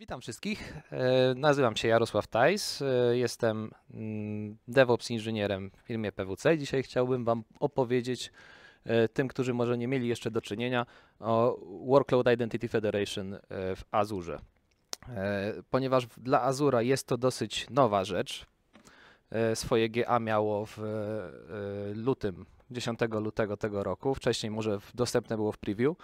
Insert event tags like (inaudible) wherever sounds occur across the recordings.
Witam wszystkich. E, nazywam się Jarosław Tajs. E, jestem mm, DevOps inżynierem w firmie PWC. Dzisiaj chciałbym Wam opowiedzieć e, tym, którzy może nie mieli jeszcze do czynienia o Workload Identity Federation w Azurze. Ponieważ dla Azura jest to dosyć nowa rzecz. Swoje GA miało w lutym, 10 lutego tego roku. Wcześniej może dostępne było w preview.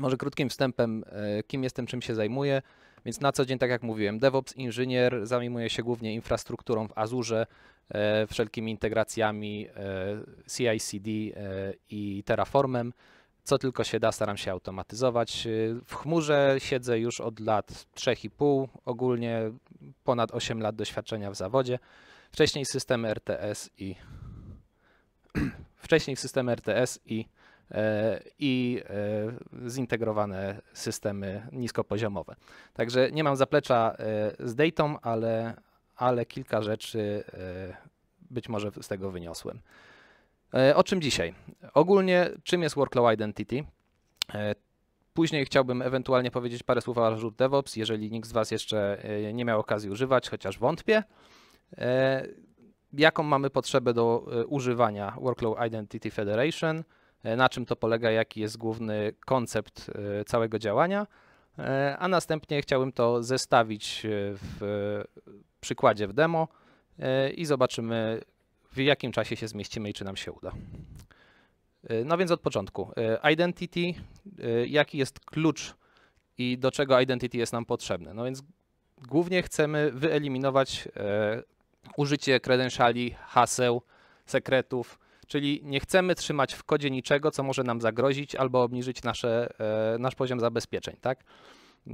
Może krótkim wstępem, e, kim jestem, czym się zajmuję. Więc na co dzień, tak jak mówiłem, DevOps inżynier zajmuję się głównie infrastrukturą w Azurze, e, wszelkimi integracjami e, CI/CD i Terraformem. Co tylko się da, staram się automatyzować. W chmurze siedzę już od lat 3,5, ogólnie ponad 8 lat doświadczenia w zawodzie. Wcześniej systemy RTS i (clears throat) wcześniej systemy RTS i E, i e, zintegrowane systemy niskopoziomowe. Także nie mam zaplecza e, z datą, ale, ale kilka rzeczy być może z tego wyniosłem. O czym dzisiaj? Ogólnie czym jest Workload Identity? Później chciałbym ewentualnie powiedzieć parę słów o Azure DevOps, jeżeli nikt z Was jeszcze nie miał okazji używać, chociaż wątpię. Jaką mamy potrzebę do używania Workload Identity Federation? E, na czym to polega, jaki jest główny koncept e, całego działania, e, a następnie chciałbym to zestawić w przykładzie w demo i zobaczymy w jakim czasie się zmieścimy i czy nam się uda. No więc od początku. Identity, jaki jest klucz i do czego identity jest nam potrzebne? No więc głównie chcemy wyeliminować użycie kredenszali, haseł, sekretów, Czyli nie chcemy trzymać w kodzie niczego, co może nam zagrozić albo obniżyć nasze, e, nasz poziom zabezpieczeń. Tak? E,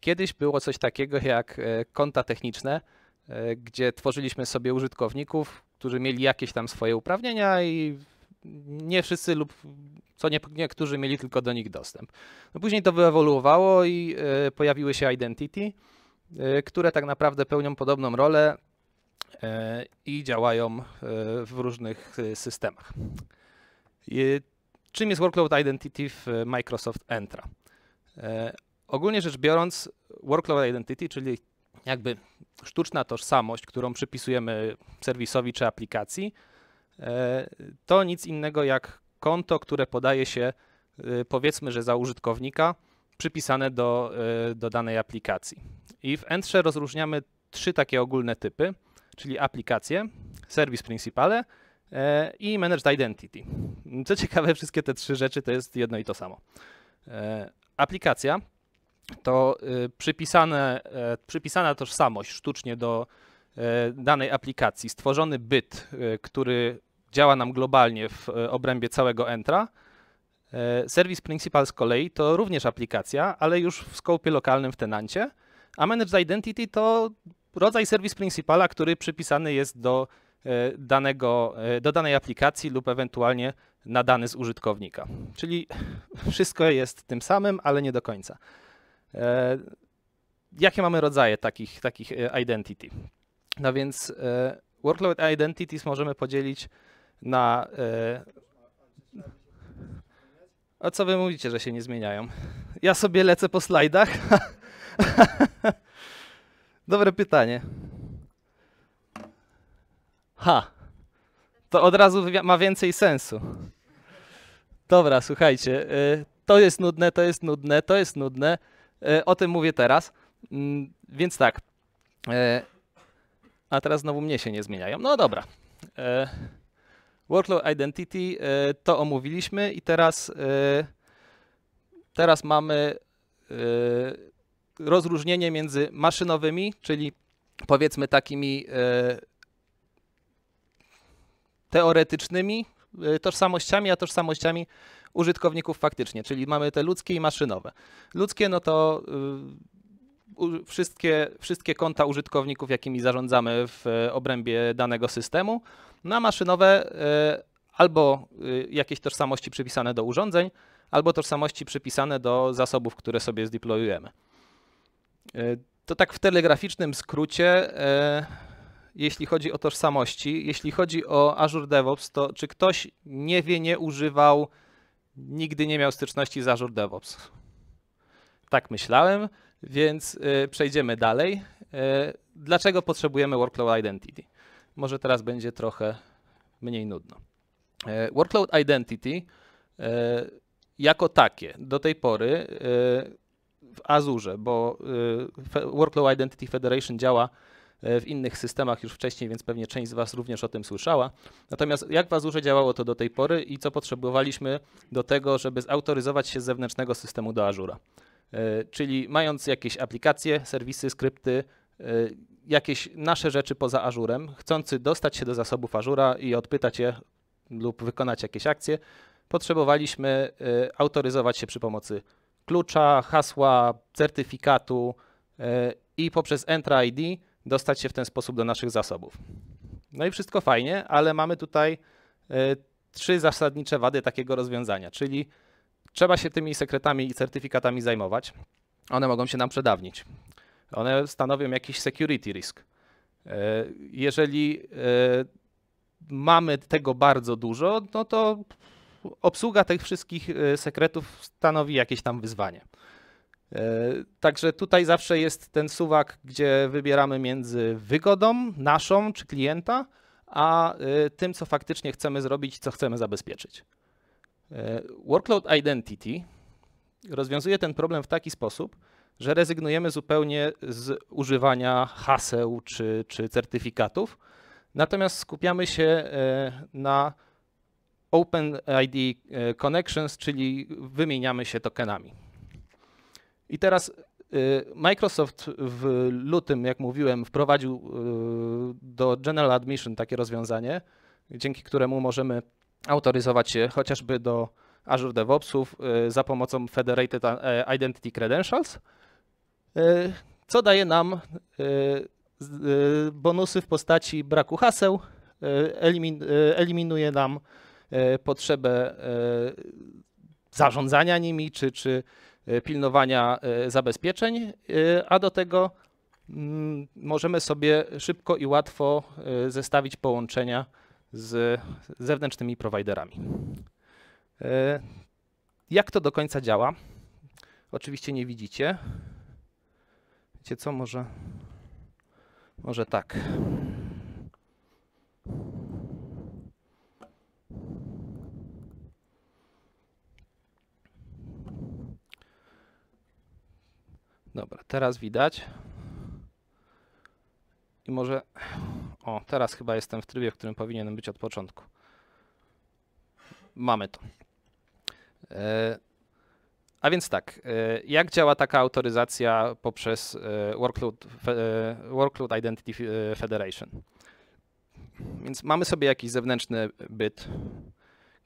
kiedyś było coś takiego jak e, konta techniczne, gdzie tworzyliśmy sobie użytkowników, którzy mieli jakieś tam swoje uprawnienia i nie wszyscy lub co nie, niektórzy mieli tylko do nich dostęp. No później to wyewoluowało i pojawiły się identity, które tak naprawdę pełnią podobną rolę, E, i działają e, w różnych e, systemach. Czym jest Workload Identity w Microsoft Entra? Ogólnie rzecz biorąc, Workload Identity, czyli jakby sztuczna tożsamość, którą przypisujemy serwisowi czy aplikacji, to nic innego jak konto, które podaje się powiedzmy, że za użytkownika przypisane do, do danej aplikacji. I w Entrze rozróżniamy trzy takie ogólne typy czyli aplikacje, serwis principale e, i managed identity. Co ciekawe, wszystkie te trzy rzeczy to jest jedno i to samo. E, aplikacja to y, przypisane, e, przypisana tożsamość sztucznie do danej aplikacji, stworzony byt, który działa nam globalnie w obrębie całego entra. Serwis Principal z kolei to również aplikacja, ale już w skopie lokalnym w tenancie, a Managed Identity to rodzaj serwis principala, który przypisany jest do, e, danego, e, do danej aplikacji lub ewentualnie na dane z użytkownika. Czyli (laughs) wszystko jest tym samym, ale nie do końca. E, jakie mamy rodzaje takich, takich identity? No więc workload identities możemy podzielić na. O co wy mówicie, że się nie zmieniają? Ja sobie lecę po slajdach. (laughs) Dobre pytanie. Ha! To od razu ma więcej sensu. Dobra, słuchajcie. Y, to jest nudne, to jest nudne, to jest nudne. Y, o tym mówię teraz. Mm, więc tak. Y, a teraz znowu mnie się nie zmieniają. No dobra. Workload Identity to omówiliśmy i teraz, teraz mamy rozróżnienie między maszynowymi, czyli powiedzmy takimi e, teoretycznymi e, tożsamościami, a tożsamościami użytkowników faktycznie, czyli mamy te ludzkie i maszynowe. Ludzkie no to e, wszystkie, wszystkie konta użytkowników, jakimi zarządzamy w obrębie danego systemu, na no maszynowe albo jakieś tożsamości przypisane do urządzeń, albo tożsamości przypisane do zasobów, które sobie zdeployujemy. E, to tak w telegraficznym skrócie, e, jeśli chodzi o tożsamości, jeśli chodzi o Azure DevOps, to czy ktoś nie wie, nie używał, nigdy nie miał styczności z Azure DevOps? Tak myślałem, więc e, przejdziemy dalej. Dlaczego potrzebujemy Workload Identity? Może teraz będzie trochę mniej nudno. Workload Identity jako takie do tej pory w Azure, bo y, Workload Identity Federation działa y, w innych systemach już wcześniej, więc pewnie część z Was również o tym słyszała. Natomiast jak w Azure działało to do tej pory i co potrzebowaliśmy do tego, żeby zautoryzować się z zewnętrznego systemu do Azura? Y, czyli mając jakieś aplikacje, serwisy, skrypty, jakieś nasze rzeczy poza Azurem, chcący dostać się do zasobów Azura i odpytać je lub wykonać jakieś akcje, potrzebowaliśmy autoryzować się przy pomocy klucza, hasła, certyfikatu e, i poprzez Entra ID dostać się w ten sposób do naszych zasobów. No i wszystko fajnie, ale mamy tutaj e, trzy zasadnicze wady takiego rozwiązania, czyli trzeba się tymi sekretami i certyfikatami zajmować. One mogą się nam przedawnić. One stanowią jakiś security risk. E, jeżeli mamy tego bardzo dużo, no to obsługa tych wszystkich e, sekretów stanowi jakieś tam wyzwanie. E, także tutaj zawsze jest ten suwak, gdzie wybieramy między wygodą naszą czy klienta, a e, tym, co faktycznie chcemy zrobić, co chcemy zabezpieczyć. Workload Identity rozwiązuje ten problem w taki sposób, że rezygnujemy zupełnie z używania haseł czy, czy certyfikatów, natomiast skupiamy się na OpenID e, Connections, czyli wymieniamy się tokenami. I teraz e, Microsoft w lutym, jak mówiłem, wprowadził e, do General Admission takie rozwiązanie, dzięki któremu możemy autoryzować się chociażby do Azure DevOpsów za pomocą Federated Identity Credentials, co daje nam bonusy w postaci braku haseł, eliminuje nam E, potrzebę e, zarządzania nimi czy, czy e, pilnowania zabezpieczeń, a do tego mm, możemy sobie szybko i łatwo zestawić połączenia z zewnętrznymi prowajderami. Jak to do końca działa? Oczywiście nie widzicie. Wiecie co, może, może tak. Dobra, teraz widać. I może... O, teraz chyba jestem w trybie, w którym powinienem być od początku. Mamy to. E, a więc tak, e, jak działa taka autoryzacja poprzez e, Workload, Workload Identity Federation? Więc mamy sobie jakiś zewnętrzny byt,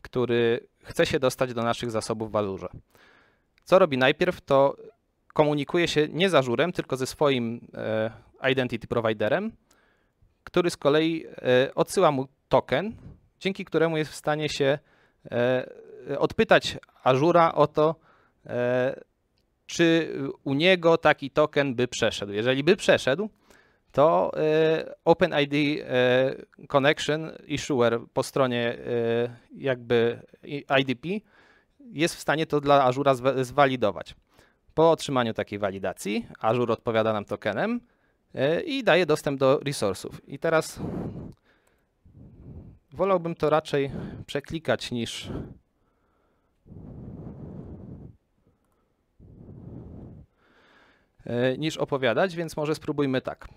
który chce się dostać do naszych zasobów w Alurze. Co robi najpierw, to komunikuje się nie z Azurem, tylko ze swoim e, identity providerem, który z kolei e, odsyła mu token, dzięki któremu jest w stanie się e, odpytać Azura o to, czy u niego taki token by przeszedł. Jeżeli by przeszedł, to OpenID Connection Issuer po stronie jakby IDP jest w stanie to dla Azura zwalidować. Po otrzymaniu takiej walidacji Azure odpowiada nam tokenem e, i daje dostęp do resursów. I teraz wolałbym to raczej przeklikać niż e, niż opowiadać, więc może spróbujmy tak.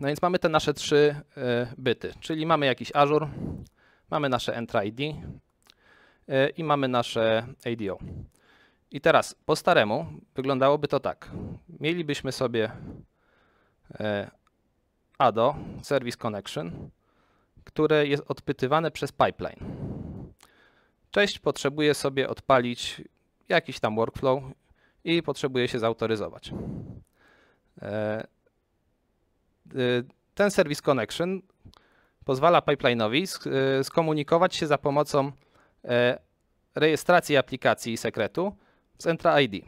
No więc mamy te nasze trzy e, byty, czyli mamy jakiś Azure, mamy nasze Entra ID i mamy nasze ADO. I teraz po staremu wyglądałoby to tak. Mielibyśmy sobie e, ADO, Service Connection, które jest odpytywane przez pipeline. Cześć, potrzebuję sobie odpalić jakiś tam workflow i potrzebuję się zautoryzować. E, e, ten Service Connection pozwala pipeline'owi skomunikować się za pomocą rejestracji aplikacji i sekretu z Entra ID,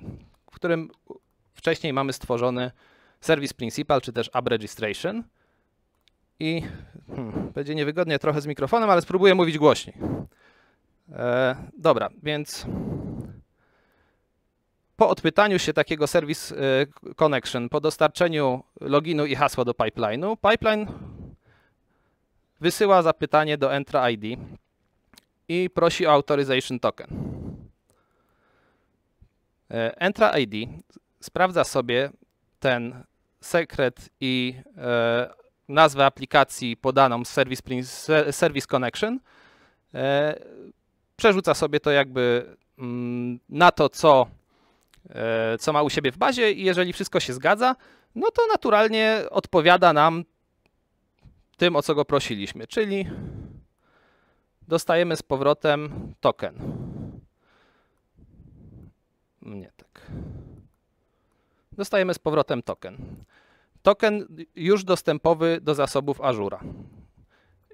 w którym wcześniej mamy stworzony Service Principal czy też App Registration. I hmm, będzie niewygodnie trochę z mikrofonem, ale spróbuję mówić głośniej. E, dobra, więc po odpytaniu się takiego Service Connection, po dostarczeniu loginu i hasła do pipeline'u, pipeline wysyła zapytanie do Entra ID i prosi o Authorization Token. E, Entra ID sprawdza sobie ten sekret i e, nazwę aplikacji podaną z Service, Connection. E, przerzuca sobie to jakby mm, na to, co, co ma u siebie w bazie i jeżeli wszystko się zgadza, no to naturalnie odpowiada nam tym, o co go prosiliśmy, czyli dostajemy z powrotem token. Nie tak. Dostajemy z powrotem token. Token już dostępowy do zasobów Azura.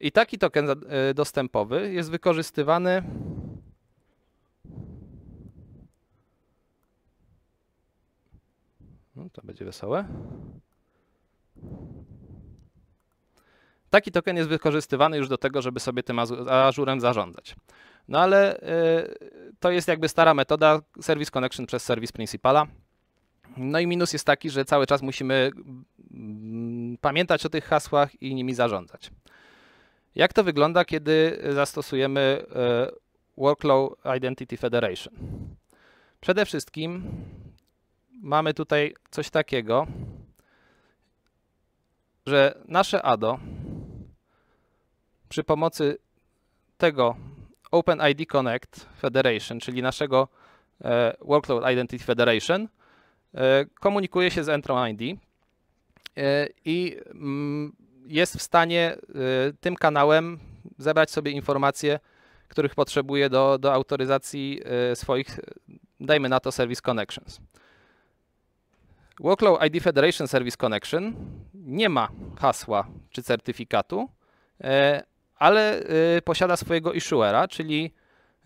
I taki token e, dostępowy jest wykorzystywany No, to będzie wesołe. Taki token jest wykorzystywany już do tego, żeby sobie tym azurem zarządzać. No ale e, to jest jakby stara metoda Service Connection przez Service Principala. No i minus jest taki, że cały czas musimy mm, pamiętać o tych hasłach i nimi zarządzać. Jak to wygląda, kiedy zastosujemy e, Workload Identity Federation? Przede wszystkim mamy tutaj coś takiego, że nasze ADO przy pomocy tego OpenID Connect Federation, czyli naszego e, Workload Identity Federation, e, komunikuje się z Entron ID e, i mm, jest w stanie e, tym kanałem zebrać sobie informacje, których potrzebuje do, do autoryzacji e, swoich, dajmy na to, Service Connections. Workload ID Federation Service Connection nie ma hasła czy certyfikatu, e, ale y, posiada swojego issuera, czyli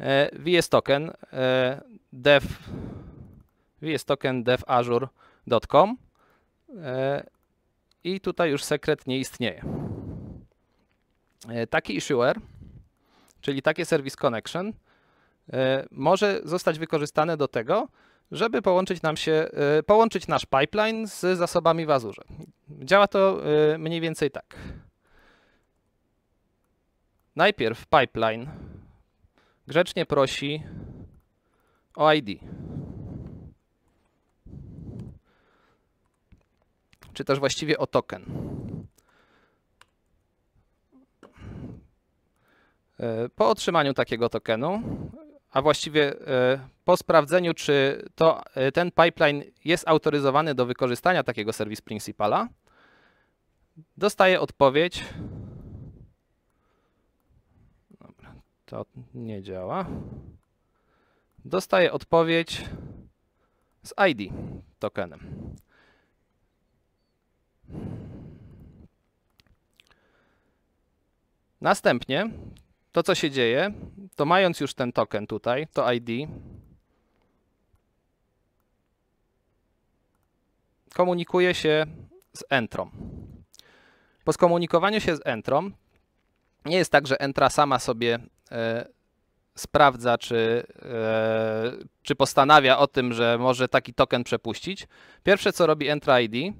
y, VS token y, dev VS token dev azure.com y, i tutaj już sekret nie istnieje. Y, taki issuer, czyli takie service connection, y, może zostać wykorzystane do tego, żeby połączyć nam się, połączyć nasz pipeline z zasobami w Azure. Działa to mniej więcej tak. Najpierw pipeline grzecznie prosi o ID. Czy też właściwie o token. E, po otrzymaniu takiego tokenu, a właściwie e, po sprawdzeniu, czy to, e, ten pipeline jest autoryzowany do wykorzystania takiego serwis principala, dostaje odpowiedź To nie działa. Dostaję odpowiedź z ID tokenem. Następnie to, co się dzieje, to mając już ten token tutaj, to ID, komunikuje się z Entrom. Po skomunikowaniu się z Entrom nie jest tak, że Entra sama sobie E, sprawdza, czy, e, czy postanawia o tym, że może taki token przepuścić, pierwsze co robi Entry ID,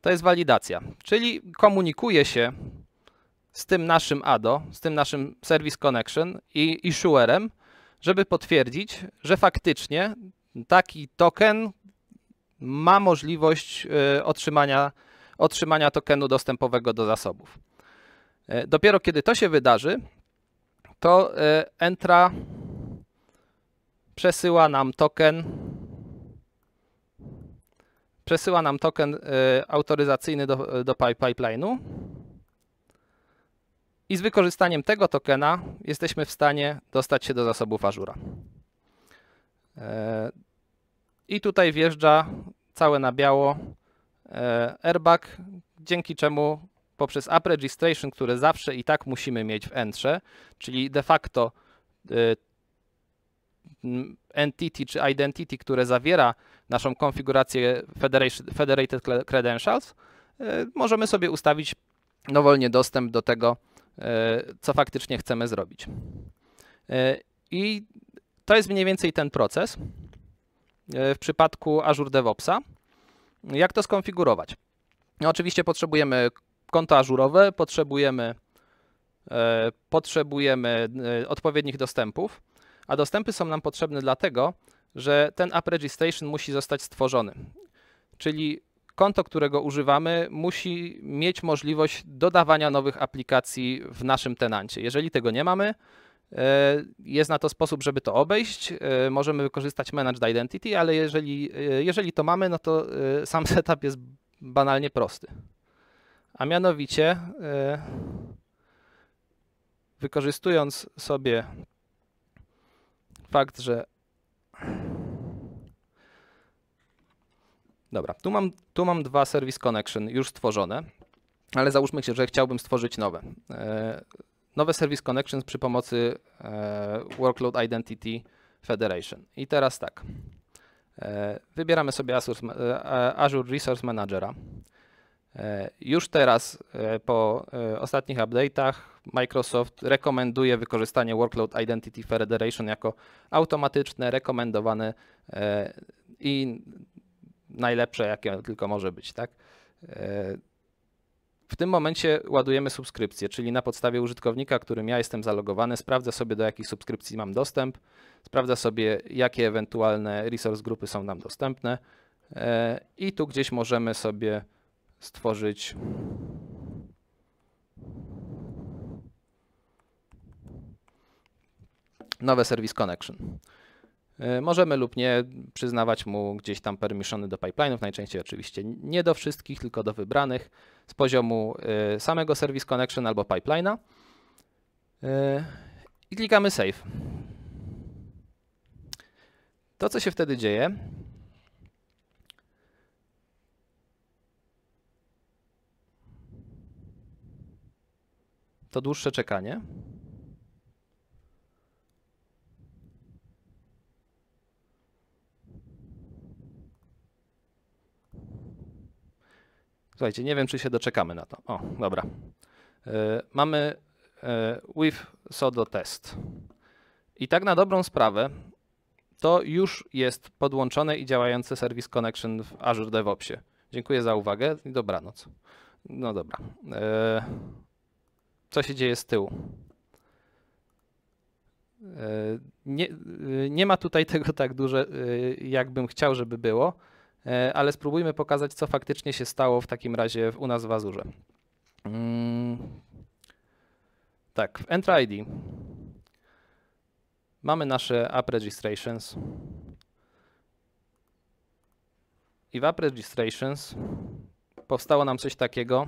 to jest walidacja, czyli komunikuje się z tym naszym ADO, z tym naszym Service Connection i issuerem, żeby potwierdzić, że faktycznie taki token ma możliwość e, otrzymania, otrzymania tokenu dostępowego do zasobów. Dopiero kiedy to się wydarzy, to y, Entra przesyła nam token przesyła nam token y, autoryzacyjny do, do pipeline'u i z wykorzystaniem tego tokena jesteśmy w stanie dostać się do zasobów Azura. E, I tutaj wjeżdża całe na biało e, airbag, dzięki czemu poprzez app registration, które zawsze i tak musimy mieć w entrze, czyli de facto y, entity czy identity, które zawiera naszą konfigurację Federated Credentials, y, możemy sobie ustawić dowolnie dostęp do tego, y, co faktycznie chcemy zrobić. I to jest mniej więcej ten proces w przypadku Azure DevOpsa. Jak to skonfigurować? No oczywiście potrzebujemy konto ażurowe, potrzebujemy, e, potrzebujemy e, odpowiednich dostępów, a dostępy są nam potrzebne dlatego, że ten app registration musi zostać stworzony. Czyli konto, którego używamy, musi mieć możliwość dodawania nowych aplikacji w naszym tenancie. Jeżeli tego nie mamy, e, jest na to sposób, żeby to obejść. Możemy wykorzystać Managed Identity, ale jeżeli, jeżeli to mamy, no to sam (laughs) setup jest banalnie prosty a mianowicie e, wykorzystując sobie fakt, że Dobra, tu mam, tu mam dwa service connection już stworzone, ale załóżmy, że chciałbym stworzyć nowe. E, nowe service connections przy pomocy e, Workload Identity Federation. I teraz tak. Wybieramy sobie Azure Resource Managera. E, już teraz e, po e, ostatnich update'ach Microsoft rekomenduje wykorzystanie Workload Identity Federation jako automatyczne, rekomendowane i najlepsze, jakie tylko może być. Tak? W tym momencie ładujemy subskrypcję, czyli na podstawie użytkownika, którym ja jestem zalogowany, sprawdza sobie do jakich subskrypcji mam dostęp, sprawdza sobie jakie ewentualne resource grupy są nam dostępne i tu gdzieś możemy sobie stworzyć nowe service connection. E, możemy lub nie przyznawać mu gdzieś tam permissiony do pipeline'ów, najczęściej oczywiście nie do wszystkich, tylko do wybranych z poziomu e, samego Service Connection albo pipeline'a. E, I klikamy Save. To, co się wtedy dzieje, to dłuższe czekanie. Słuchajcie, nie wiem, czy się doczekamy na to. O, dobra. Yy, mamy yy, with sodo test. I tak na dobrą sprawę, to już jest podłączone i działający serwis connection w Azure DevOpsie. Dziękuję za uwagę i dobranoc. No dobra. Yy co się dzieje z tyłu. E, nie, e, nie ma tutaj (laughs) tego tak dużo, e, jakbym chciał, żeby było, ale spróbujmy pokazać, co faktycznie się stało w takim razie u nas w Azurze. Mm. Tak, w Enter ID mamy nasze App Registrations. I w App Registrations powstało nam coś takiego,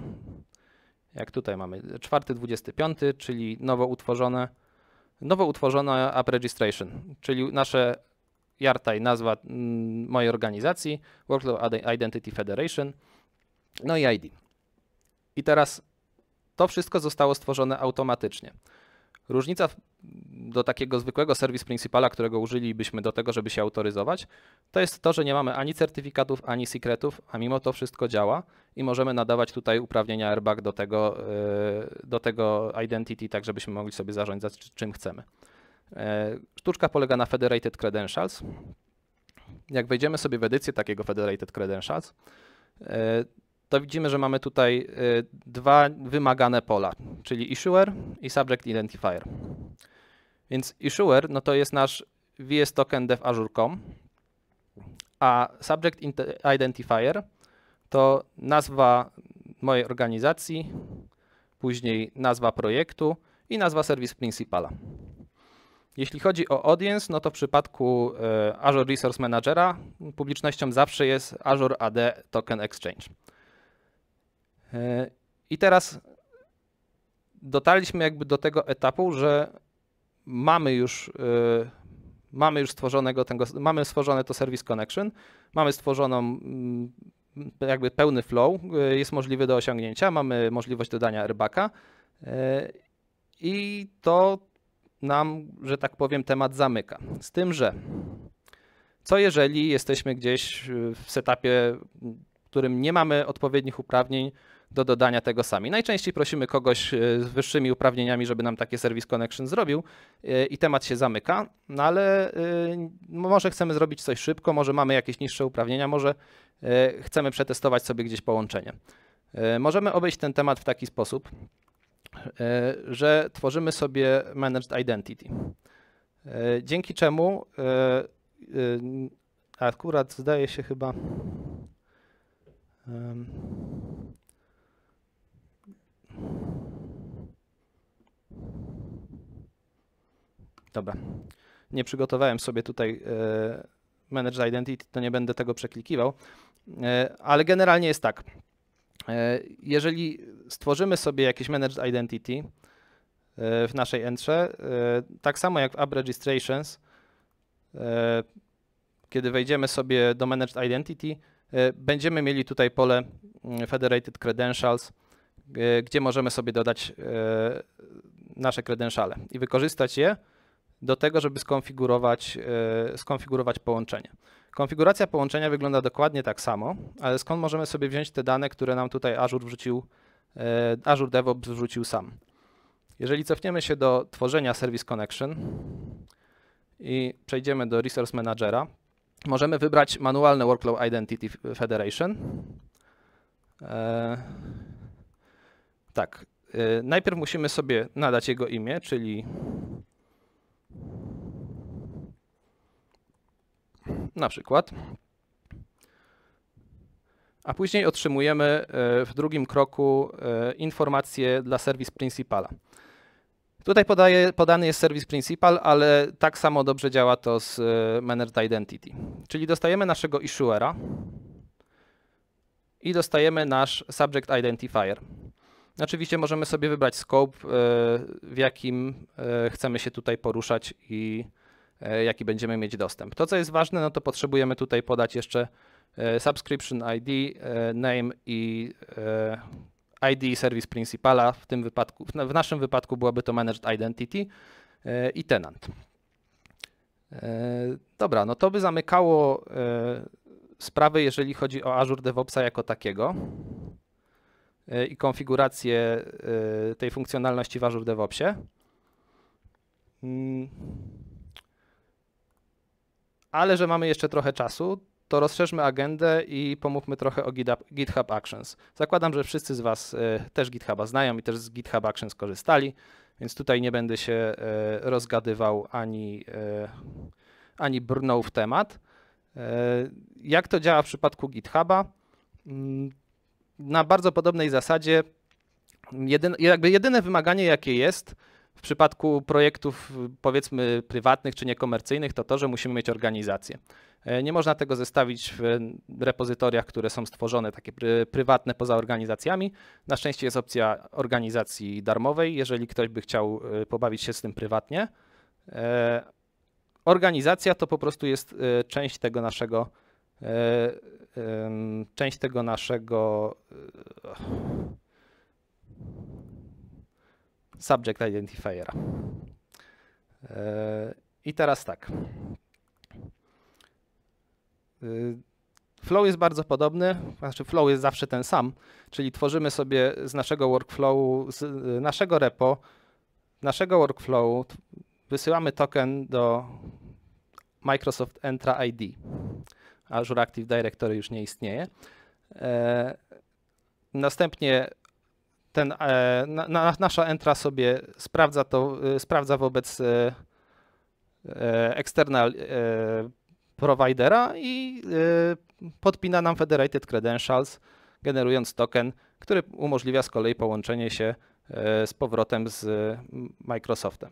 jak tutaj mamy, czwarty, piąty, czyli nowo utworzone, nowo utworzona app registration, czyli nasze i nazwa mm, mojej organizacji, Workload Identity Federation, no i ID. I teraz to wszystko zostało stworzone automatycznie. Różnica do takiego zwykłego serwisu principala, którego użylibyśmy do tego, żeby się autoryzować, to jest to, że nie mamy ani certyfikatów, ani sekretów, a mimo to wszystko działa i możemy nadawać tutaj uprawnienia airbag do tego, y, do tego identity, tak żebyśmy mogli sobie zarządzać czym chcemy. Y, sztuczka polega na federated credentials. Jak wejdziemy sobie w edycję takiego federated credentials, y, to widzimy, że mamy tutaj dwa wymagane pola, czyli issuer i subject identifier. Więc issuer no to jest nasz VS token dev azure.com, a subject identifier to nazwa mojej organizacji, później nazwa projektu i nazwa Service Principala. Jeśli chodzi o audience, no to w przypadku e, Azure Resource Managera publicznością zawsze jest Azure AD Token Exchange. E, I teraz dotarliśmy jakby do tego etapu, że mamy już e, mamy już stworzonego tego, mamy stworzone to Service Connection, mamy stworzoną mm, jakby pełny flow y, jest możliwy do osiągnięcia. Mamy możliwość dodania rybaka y, i to nam, że tak powiem, temat zamyka. Z tym, że co jeżeli jesteśmy gdzieś w setupie, w którym nie mamy odpowiednich uprawnień do dodania tego sami. Najczęściej prosimy kogoś e, z wyższymi uprawnieniami, żeby nam takie service connection zrobił e, i temat się zamyka, no ale e, może chcemy zrobić coś szybko, może mamy jakieś niższe uprawnienia, może chcemy przetestować sobie gdzieś połączenie. Możemy obejść ten temat w taki sposób, że tworzymy sobie managed identity. Dzięki czemu akurat zdaje się chyba Dobra. Nie przygotowałem sobie tutaj e, Manage Identity, to nie będę tego przeklikiwał, e, ale generalnie jest tak. E, jeżeli stworzymy sobie jakieś managed Identity w naszej entrze, tak samo jak w App Registrations, kiedy wejdziemy sobie do Managed Identity, będziemy mieli tutaj pole mm, Federated Credentials, gdzie możemy sobie dodać nasze credentiale i wykorzystać je do tego, żeby skonfigurować, e, skonfigurować połączenie. Konfiguracja połączenia wygląda dokładnie tak samo, ale skąd możemy sobie wziąć te dane, które nam tutaj Azure wrzucił, e, Azure DevOps wrzucił sam. Jeżeli cofniemy się do tworzenia Service Connection i przejdziemy do Resource Managera, możemy wybrać manualne Workload Identity Federation. E, tak, najpierw musimy sobie nadać jego imię, czyli na przykład. A później otrzymujemy e, w drugim kroku e, informacje dla serwis principala. Tutaj podaje, podany jest serwis principal, ale tak samo dobrze działa to z e, managed identity. Czyli dostajemy naszego issuera i dostajemy nasz subject identifier. Oczywiście możemy sobie wybrać scope, w jakim chcemy się tutaj poruszać i E, jaki będziemy mieć dostęp. To, co jest ważne, no to potrzebujemy tutaj podać jeszcze e, subscription ID, e, name i ID Service Principala, w tym wypadku, w naszym wypadku byłaby to Managed Identity i tenant. Dobra, no to by zamykało sprawy, jeżeli chodzi o Azure DevOpsa jako takiego i konfigurację tej funkcjonalności w Azure DevOpsie. Mm ale że mamy jeszcze trochę czasu, to rozszerzmy agendę i pomówmy trochę o GitHub Actions. Zakładam, że wszyscy z Was e, też GitHuba znają i też z GitHub Actions korzystali, więc tutaj nie będę się e, rozgadywał ani, e, ani brnął w temat. Jak to działa w przypadku GitHuba? Mm, na bardzo podobnej zasadzie, jedyne, jakby jedyne wymaganie, jakie jest, w przypadku projektów powiedzmy prywatnych czy niekomercyjnych to to, że musimy mieć organizację. E, nie można tego zestawić w repozytoriach, które są stworzone, takie prywatne poza organizacjami. Na szczęście jest opcja organizacji darmowej, jeżeli ktoś by chciał e, pobawić się z tym prywatnie. E, organizacja to po prostu jest część tego naszego część tego naszego subject identifiera. E, I teraz tak. E, flow jest bardzo podobny, znaczy flow jest zawsze ten sam, czyli tworzymy sobie z naszego workflowu, z e, naszego repo, naszego workflowu wysyłamy token do Microsoft Entra ID. Azure Active Directory już nie istnieje. Następnie ten, e, na, na, nasza entra sobie sprawdza to, e, sprawdza wobec e, external providera i podpina nam Federated Credentials, generując token, który umożliwia z kolei połączenie się z powrotem z Microsoftem.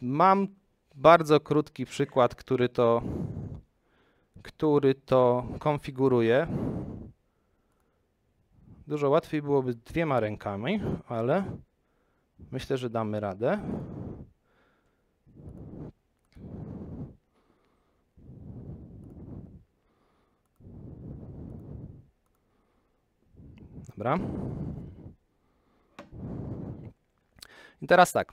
Mam bardzo krótki przykład, który to, który to konfiguruje. Dużo łatwiej byłoby dwiema rękami, ale myślę, że damy radę. Dobra. I teraz tak.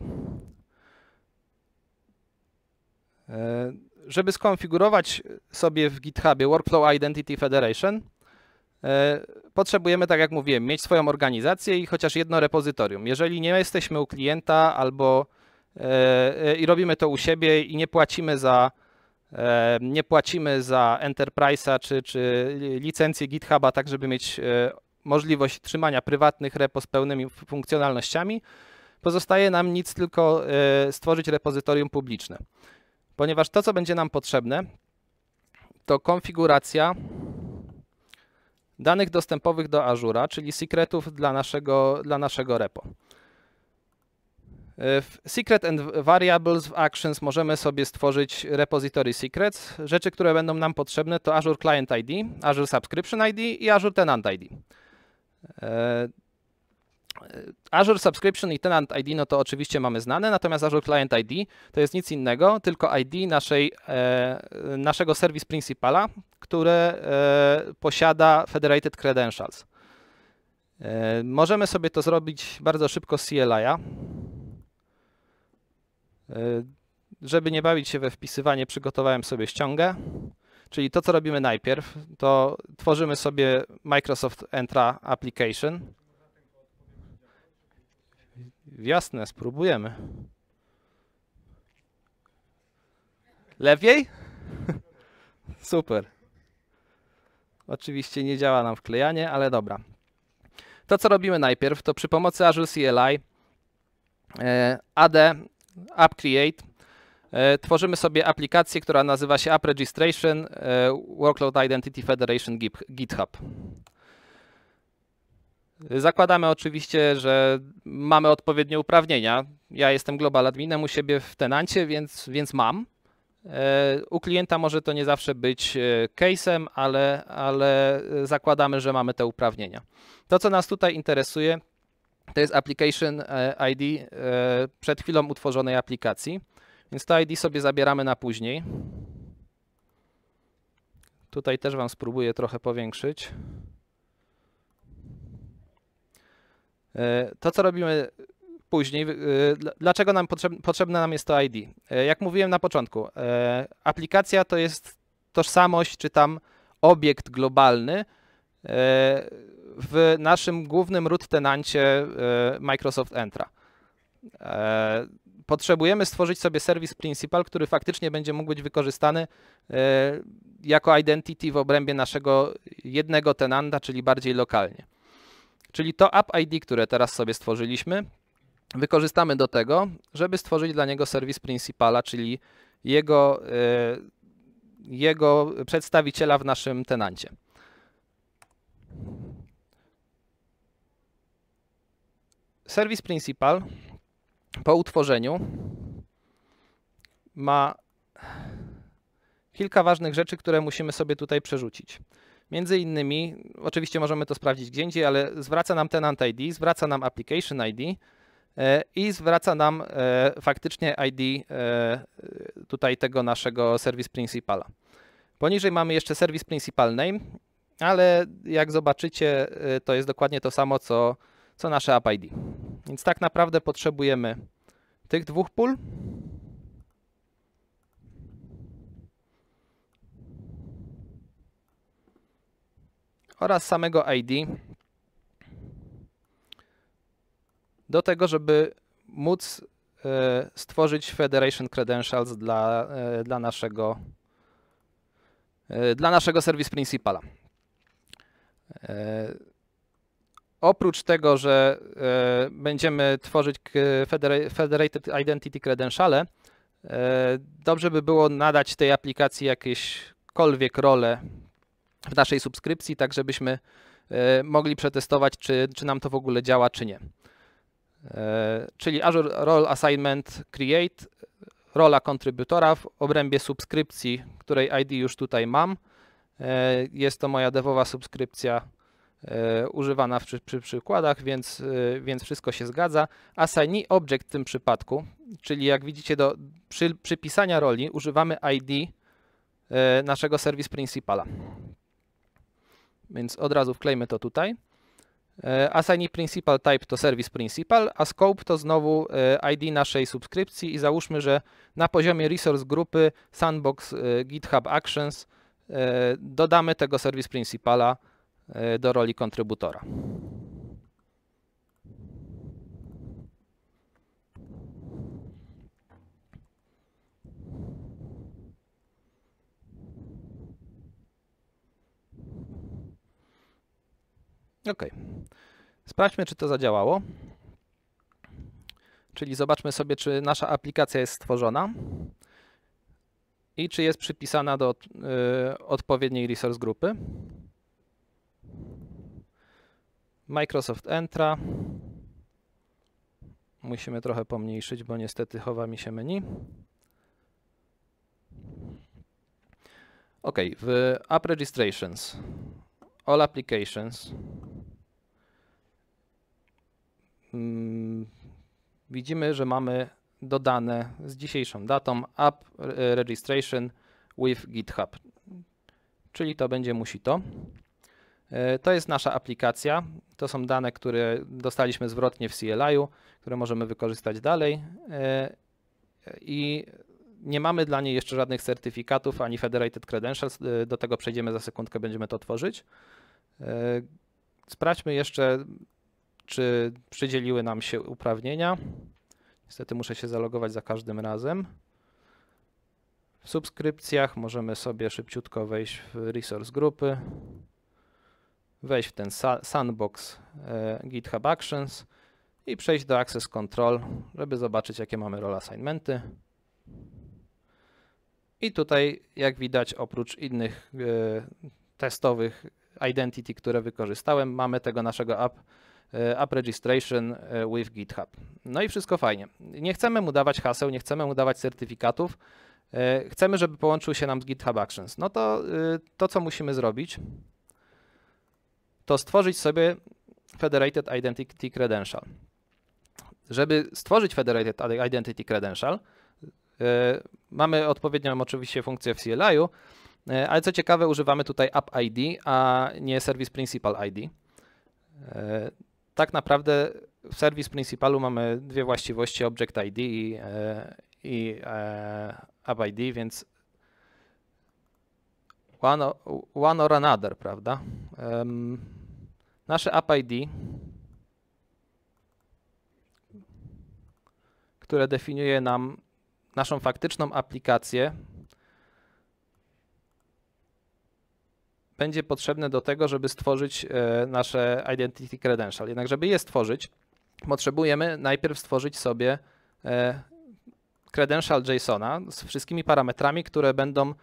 E, żeby skonfigurować sobie w GitHubie Workflow Identity Federation, e, potrzebujemy, tak jak mówiłem, mieć swoją organizację i chociaż jedno repozytorium. Jeżeli nie jesteśmy u klienta albo e, e, i robimy to u siebie i nie płacimy za e, nie płacimy za Enterprise'a czy, czy licencję GitHuba, tak żeby mieć możliwość trzymania prywatnych repo z pełnymi funkcjonalnościami, pozostaje nam nic tylko stworzyć repozytorium publiczne. Ponieważ to, co będzie nam potrzebne, to konfiguracja danych dostępowych do Azura, czyli secretów dla naszego, dla naszego repo. E, w Secret and Variables w Actions możemy sobie stworzyć repository secrets. Rzeczy, które będą nam potrzebne to Azure Client ID, Azure Subscription ID i Azure Tenant ID. E, E, Azure Subscription i Tenant ID, no to oczywiście mamy znane, natomiast Azure Client ID to jest nic innego, tylko ID naszej, e, naszego Service Principala, które e, posiada Federated Credentials. E, możemy sobie to zrobić bardzo szybko z CLI-a. E, żeby nie bawić się we wpisywanie, przygotowałem sobie ściągę. Czyli to, co robimy najpierw, to tworzymy sobie Microsoft Entra Application, Jasne, spróbujemy. Lepiej? (laughs) Super. Oczywiście nie działa nam wklejanie, ale dobra. To, co robimy najpierw, to przy pomocy Azure CLI e, AD App Create e, tworzymy sobie aplikację, która nazywa się App Registration e, Workload Identity Federation GitHub. Zakładamy oczywiście, że mamy odpowiednie uprawnienia. Ja jestem global adminem u siebie w tenancie, więc, więc mam. E, u klienta może to nie zawsze być e, case'em, ale, ale zakładamy, że mamy te uprawnienia. To, co nas tutaj interesuje, to jest application e, ID przed chwilą utworzonej aplikacji, więc to ID sobie zabieramy na później. Tutaj też Wam spróbuję trochę powiększyć. E, to, co robimy później, e, dlaczego nam potrzebne, potrzebne nam jest to ID? E, jak mówiłem na początku, aplikacja to jest tożsamość, czy tam obiekt globalny w naszym głównym root tenancie Microsoft Entra. Potrzebujemy stworzyć sobie serwis principal, który faktycznie będzie mógł być wykorzystany jako identity w obrębie naszego jednego tenanta, czyli bardziej lokalnie. Czyli to App ID, które teraz sobie stworzyliśmy, wykorzystamy do tego, żeby stworzyć dla niego serwis Principala, czyli jego, e, jego przedstawiciela w naszym tenancie. Serwis Principal po utworzeniu ma kilka ważnych rzeczy, które musimy sobie tutaj przerzucić. Między innymi, oczywiście możemy to sprawdzić gdzie indziej, ale zwraca nam tenant ID, zwraca nam application ID e, i zwraca nam e, faktycznie ID e, tutaj tego naszego service principala. Poniżej mamy jeszcze service principal name, ale jak zobaczycie, to jest dokładnie to samo, co, co nasze app ID. Więc tak naprawdę potrzebujemy tych dwóch pól, oraz samego ID do tego, żeby móc e, stworzyć Federation Credentials dla, e, dla, naszego, e, dla naszego Service Principala. Oprócz tego, że będziemy tworzyć Federated Identity credentials, dobrze by było nadać tej aplikacji jakiekolwiek role w naszej subskrypcji, tak żebyśmy e, mogli przetestować, czy, czy nam to w ogóle działa, czy nie. E, czyli Azure Role Assignment Create, rola kontrybutora w obrębie subskrypcji, której ID już tutaj mam. E, jest to moja dewowa subskrypcja używana przy, przy przykładach, więc, więc wszystko się zgadza. Assignee object w tym przypadku, czyli jak widzicie do przy, przypisania roli używamy ID naszego service principala. Więc od razu wklejmy to tutaj. E, Assignee principal type to service principal, a scope to znowu e, ID naszej subskrypcji i załóżmy, że na poziomie resource grupy sandbox e, GitHub Actions dodamy tego service principala do roli kontrybutora. Ok. Sprawdźmy, czy to zadziałało. Czyli zobaczmy sobie, czy nasza aplikacja jest stworzona i czy jest przypisana do y, odpowiedniej resource grupy. Microsoft Entra. Musimy trochę pomniejszyć, bo niestety chowa mi się menu. OK, w App Registrations, All Applications Mm, widzimy, że mamy dodane z dzisiejszą datą app registration with GitHub, czyli to będzie musi to. E, to jest nasza aplikacja. To są dane, które dostaliśmy zwrotnie w CLI-u, które możemy wykorzystać dalej. E, I nie mamy dla niej jeszcze żadnych certyfikatów ani Federated Credentials. E, do tego przejdziemy za sekundkę, będziemy to tworzyć. Sprawdźmy jeszcze czy przydzieliły nam się uprawnienia. Niestety muszę się zalogować za każdym razem. W subskrypcjach możemy sobie szybciutko wejść w resource grupy, wejść w ten sandbox e, GitHub Actions i przejść do Access Control, żeby zobaczyć jakie mamy role assignmenty. I tutaj jak widać oprócz innych e, testowych identity, które wykorzystałem, mamy tego naszego app E, app Registration e, with GitHub. No i wszystko fajnie. Nie chcemy mu dawać haseł, nie chcemy mu dawać certyfikatów, e, chcemy, żeby połączył się nam z GitHub Actions. No to to, co musimy zrobić, to stworzyć sobie Federated Identity Credential. Żeby stworzyć Federated Identity Credential, mamy odpowiednią oczywiście funkcję w CLI-u, ale co ciekawe, używamy tutaj App ID, a nie Service Principal ID tak naprawdę w serwis principalu mamy dwie właściwości Object ID i, i e, e więc one, one or another, prawda? Um, nasze id, które definiuje nam naszą faktyczną aplikację będzie potrzebne do tego, żeby stworzyć e, nasze Identity Credential. Jednak, żeby je stworzyć, potrzebujemy najpierw stworzyć sobie e, credential JSONa z wszystkimi parametrami, które będą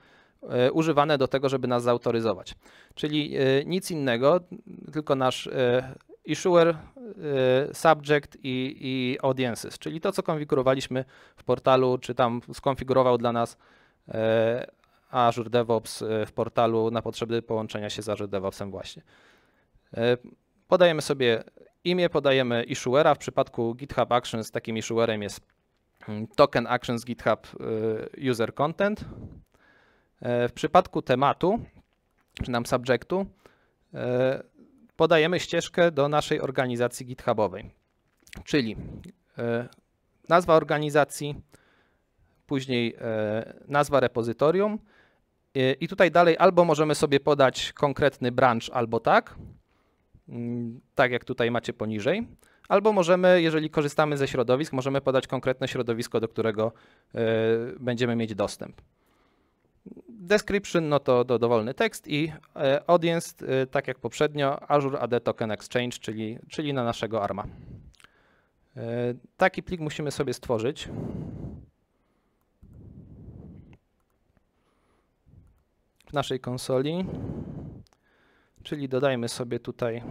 e, używane do tego, żeby nas zautoryzować. Czyli nic innego, tylko nasz issuer, subject i, i audiences, czyli to, co konfigurowaliśmy w portalu, czy tam skonfigurował dla nas Azure DevOps y, w portalu na potrzeby połączenia się z Azure DevOpsem właśnie. Y, podajemy sobie imię, podajemy issuera. W przypadku GitHub Actions takim issuerem jest mm, token Actions GitHub y, User Content. W przypadku tematu, czy nam subjectu, podajemy ścieżkę do naszej organizacji GitHubowej, czyli nazwa organizacji, później nazwa repozytorium, E, I tutaj dalej albo możemy sobie podać konkretny branch, albo tak, mm, tak jak tutaj macie poniżej, albo możemy, jeżeli korzystamy ze środowisk, możemy podać konkretne środowisko, do którego e, będziemy mieć dostęp. Description, no to, do dowolny tekst i e, audience, tak jak poprzednio, Azure AD Token Exchange, czyli, czyli na naszego ARMA. Taki plik musimy sobie stworzyć. naszej konsoli, czyli dodajmy sobie tutaj,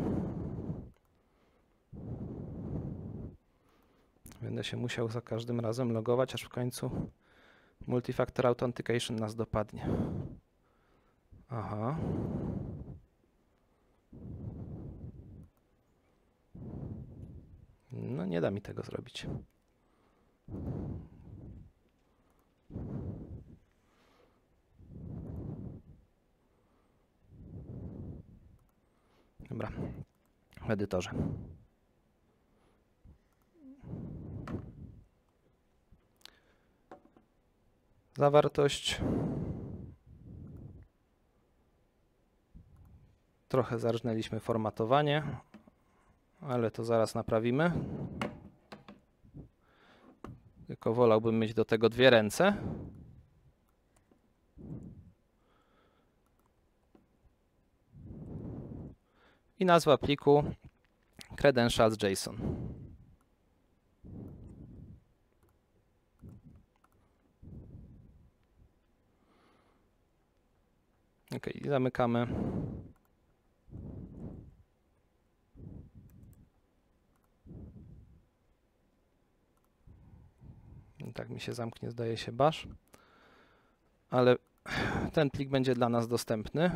będę się musiał za każdym razem logować, aż w końcu Multifactor Authentication nas dopadnie. Aha. No nie da mi tego zrobić. Dobra, w edytorze. Zawartość. Trochę zarżnęliśmy formatowanie, ale to zaraz naprawimy. Tylko wolałbym mieć do tego dwie ręce. i nazwa pliku credentials.json. Ok, i zamykamy. Tak mi się zamknie, zdaje się, bash. Ale ten plik będzie dla nas dostępny.